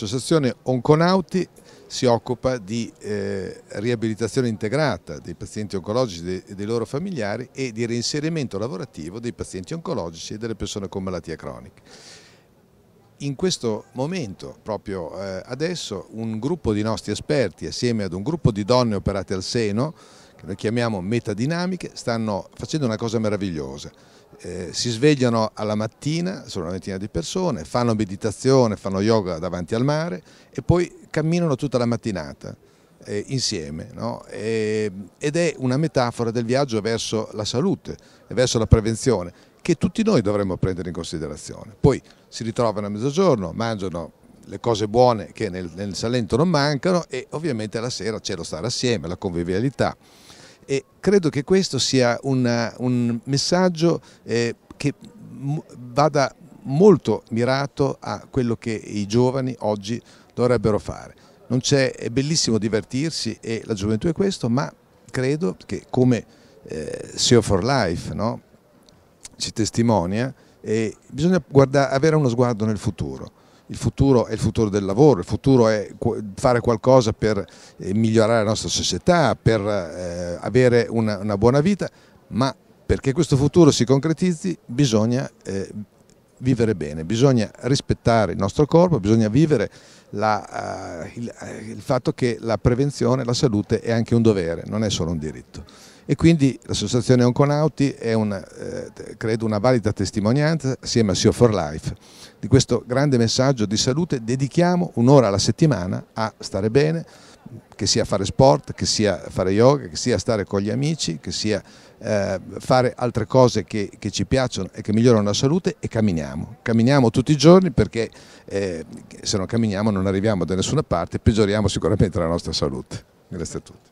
L'associazione Onconauti si occupa di eh, riabilitazione integrata dei pazienti oncologici e dei, loro familiari e di reinserimento lavorativo dei pazienti oncologici e delle persone con malattie croniche. In questo momento, proprio eh, adesso, un gruppo di nostri esperti assieme ad un gruppo di donne operate al seno le chiamiamo metadinamiche, stanno facendo una cosa meravigliosa. Eh, si svegliano alla mattina, sono una ventina di persone, fanno meditazione, fanno yoga davanti al mare e poi camminano tutta la mattinata eh, insieme. No? E, ed è una metafora del viaggio verso la salute e verso la prevenzione che tutti noi dovremmo prendere in considerazione. Poi si ritrovano a mezzogiorno, mangiano le cose buone che nel, nel Salento non mancano e ovviamente la sera c'è lo stare assieme, la convivialità e credo che questo sia una, un messaggio eh, che vada molto mirato a quello che i giovani oggi dovrebbero fare. C'è, è bellissimo divertirsi e la gioventù è questo, ma credo che come eh, Sea for Life no? ci testimonia, eh, bisogna guarda, avere uno sguardo nel futuro il futuro è il futuro del lavoro, il futuro è fare qualcosa per eh, migliorare la nostra società, per eh, avere una, una buona vita, ma perché questo futuro si concretizzi bisogna eh, vivere bene, bisogna rispettare il nostro corpo, bisogna vivere la, uh, il, il fatto che la prevenzione, la salute è anche un dovere, non è solo un diritto e quindi l'associazione Onconauti è una, eh, credo una valida testimonianza assieme a Sea for Life di questo grande messaggio di salute dedichiamo un'ora alla settimana a stare bene che sia fare sport, che sia fare yoga, che sia stare con gli amici, che sia eh, fare altre cose che, che, ci piacciono e che migliorano la salute e camminiamo. Camminiamo tutti i giorni perché eh, se non camminiamo non arriviamo da nessuna parte e peggioriamo sicuramente la nostra salute. Grazie a tutti.